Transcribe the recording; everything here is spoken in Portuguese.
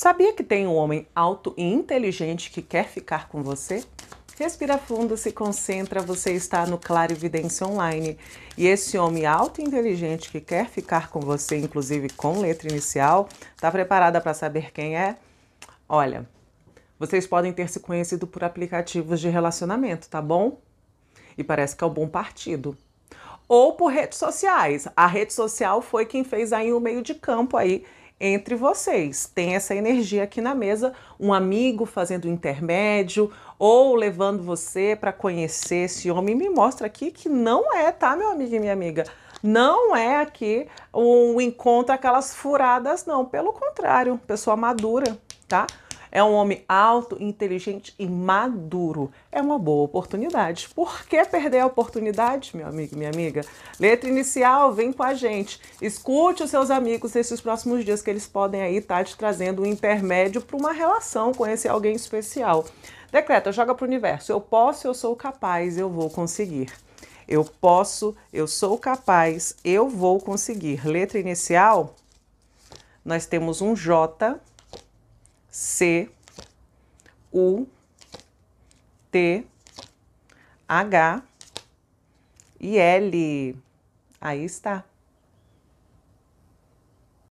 Sabia que tem um homem alto e inteligente que quer ficar com você? Respira fundo, se concentra, você está no Claro Evidência Online. E esse homem alto e inteligente que quer ficar com você, inclusive com letra inicial, está preparada para saber quem é? Olha, vocês podem ter se conhecido por aplicativos de relacionamento, tá bom? E parece que é o um bom partido. Ou por redes sociais. A rede social foi quem fez aí o meio de campo aí entre vocês. Tem essa energia aqui na mesa, um amigo fazendo intermédio ou levando você para conhecer esse homem. Me mostra aqui que não é, tá, meu amigo e minha amiga? Não é aqui um encontro aquelas furadas, não. Pelo contrário, pessoa madura, tá? É um homem alto, inteligente e maduro. É uma boa oportunidade. Por que perder a oportunidade, meu amigo, minha amiga? Letra inicial, vem com a gente. Escute os seus amigos esses próximos dias que eles podem aí estar tá te trazendo um intermédio para uma relação, com esse alguém especial. Decreta, joga para o universo. Eu posso, eu sou capaz, eu vou conseguir. Eu posso, eu sou capaz, eu vou conseguir. Letra inicial, nós temos um J C, U, T, H e L. Aí está.